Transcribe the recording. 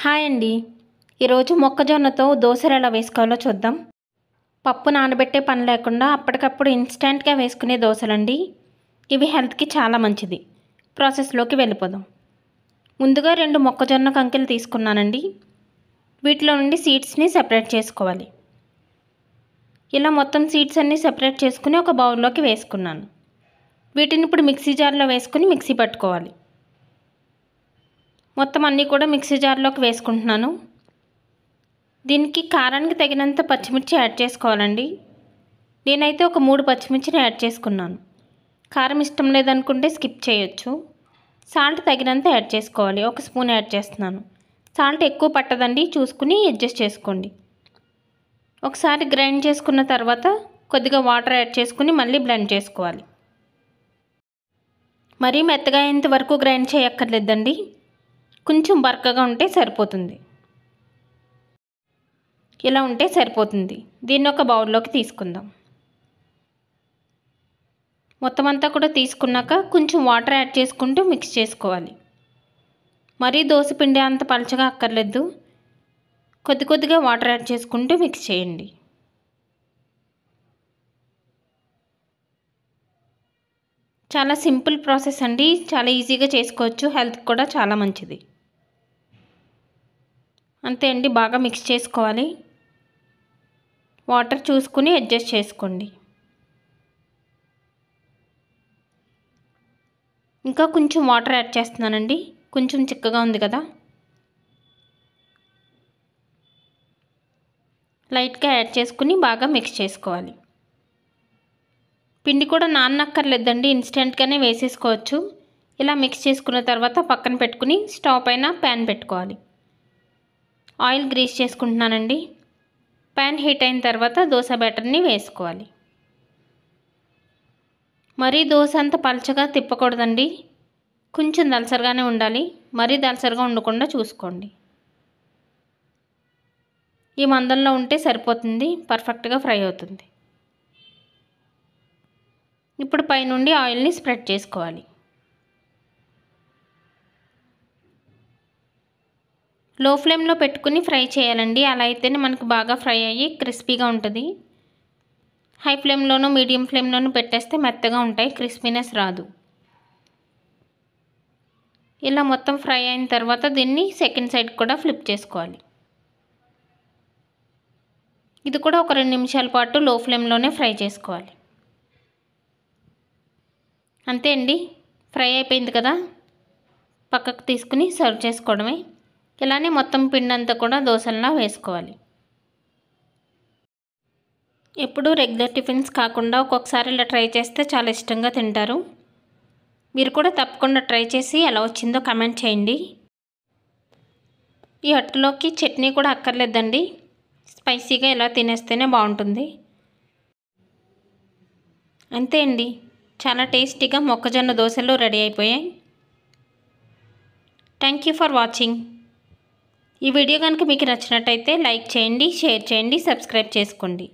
hi అండి ఈరోజు మొక్కజొన్నతో దోశలు ఎలా వేసుకోవాలో చూద్దాం పప్పు నానబెట్టే పని లేకుండా అప్పటికప్పుడు ఇన్స్టెంట్గా వేసుకునే దోశలండి ఇవి హెల్త్కి చాలా మంచిది ప్రాసెస్లోకి వెళ్ళిపోదాం ముందుగా రెండు మొక్కజొన్న కంకెలు తీసుకున్నానండి వీటిలో నుండి సీడ్స్ని సెపరేట్ చేసుకోవాలి ఇలా మొత్తం సీడ్స్ అన్నీ సెపరేట్ చేసుకుని ఒక బౌల్లోకి వేసుకున్నాను వీటిని ఇప్పుడు మిక్సీ జార్లో వేసుకుని మిక్సీ పట్టుకోవాలి మొత్తం అన్నీ కూడా మిక్సీ జార్లోకి వేసుకుంటున్నాను దీనికి కారానికి తగినంత పచ్చిమిర్చి యాడ్ చేసుకోవాలండి నేనైతే ఒక మూడు పచ్చిమిర్చిని యాడ్ చేసుకున్నాను కారం ఇష్టం లేదనుకుంటే స్కిప్ చేయొచ్చు సాల్ట్ తగినంత యాడ్ చేసుకోవాలి ఒక స్పూన్ యాడ్ చేస్తున్నాను సాల్ట్ ఎక్కువ పట్టదండి చూసుకుని అడ్జస్ట్ చేసుకోండి ఒకసారి గ్రైండ్ చేసుకున్న తర్వాత కొద్దిగా వాటర్ యాడ్ చేసుకుని మళ్ళీ బ్లెండ్ చేసుకోవాలి మరీ మెత్తగా అయ్యేంత వరకు గ్రైండ్ చేయక్కర్లేదండి కొంచెం బర్కగా ఉంటే సరిపోతుంది ఇలా ఉంటే సరిపోతుంది దీన్ని ఒక బౌల్లోకి తీసుకుందాం మొత్తం అంతా కూడా తీసుకున్నాక కొంచెం వాటర్ యాడ్ చేసుకుంటూ మిక్స్ చేసుకోవాలి మరీ దోశ పిండి అంత పలచగా అక్కర్లేదు కొద్ది కొద్దిగా వాటర్ యాడ్ చేసుకుంటూ మిక్స్ చేయండి చాలా సింపుల్ ప్రాసెస్ అండి చాలా ఈజీగా చేసుకోవచ్చు హెల్త్ కూడా చాలా మంచిది అంతే అండి బాగా మిక్స్ చేసుకోవాలి వాటర్ చూసుకుని అడ్జస్ట్ చేసుకోండి ఇంకా కొంచెం వాటర్ యాడ్ చేస్తున్నానండి కొంచెం చిక్కగా ఉంది కదా లైట్గా యాడ్ చేసుకుని బాగా మిక్స్ చేసుకోవాలి పిండి కూడా నాన్నక్కర్లేదండి ఇన్స్టెంట్గానే వేసేసుకోవచ్చు ఇలా మిక్స్ చేసుకున్న తర్వాత పక్కన పెట్టుకుని స్టవ్ పైన ప్యాన్ పెట్టుకోవాలి ఆయిల్ గ్రీస్ చేసుకుంటున్నానండి ప్యాన్ హీట్ అయిన తర్వాత దోశ బ్యాటర్ని వేసుకోవాలి మరీ దోశ అంత పలచగా తిప్పకూడదండి కొంచెం దలసరగానే ఉండాలి మరీ దలసరిగా ఉండకుండా చూసుకోండి ఈ మందంలో ఉంటే సరిపోతుంది పర్ఫెక్ట్గా ఫ్రై అవుతుంది ఇప్పుడు పైనుండి ఆయిల్ని స్ప్రెడ్ చేసుకోవాలి లో ఫ్లేమ్లో పెట్టుకుని ఫ్రై చేయాలండి అలా అయితేనే మనకు బాగా ఫ్రై అయ్యి క్రిస్పీగా ఉంటుంది హై ఫ్లేమ్లోనూ మీడియం ఫ్లేమ్లోనూ పెట్టేస్తే మెత్తగా ఉంటాయి క్రిస్పీనెస్ రాదు ఇలా మొత్తం ఫ్రై అయిన తర్వాత దీన్ని సెకండ్ సైడ్ కూడా ఫ్లిప్ చేసుకోవాలి ఇది కూడా ఒక రెండు నిమిషాల పాటు లో ఫ్లేమ్లోనే ఫ్రై చేసుకోవాలి అంతే అండి ఫ్రై అయిపోయింది కదా పక్కకు తీసుకుని సర్వ్ చేసుకోవడమే ఇలానే మొత్తం పిండి అంతా కూడా దోశల్లా వేసుకోవాలి ఎప్పుడు రెగ్యులర్ టిఫిన్స్ కాకుండా ఒక్కొక్కసారి ఇలా ట్రై చేస్తే చాలా ఇష్టంగా తింటారు మీరు కూడా తప్పకుండా ట్రై చేసి ఎలా వచ్చిందో కమెంట్ చేయండి ఈ అట్టులోకి చట్నీ కూడా అక్కర్లేదండి స్పైసీగా ఇలా తినేస్తేనే బాగుంటుంది అంతే అండి చాలా టేస్టీగా మొక్కజొన్న దోశలు రెడీ అయిపోయాయి థ్యాంక్ యూ ఫర్ వాచింగ్ ఈ వీడియో కనుక మీకు నచ్చినట్టయితే లైక్ చేయండి షేర్ చేయండి సబ్స్క్రైబ్ చేసుకోండి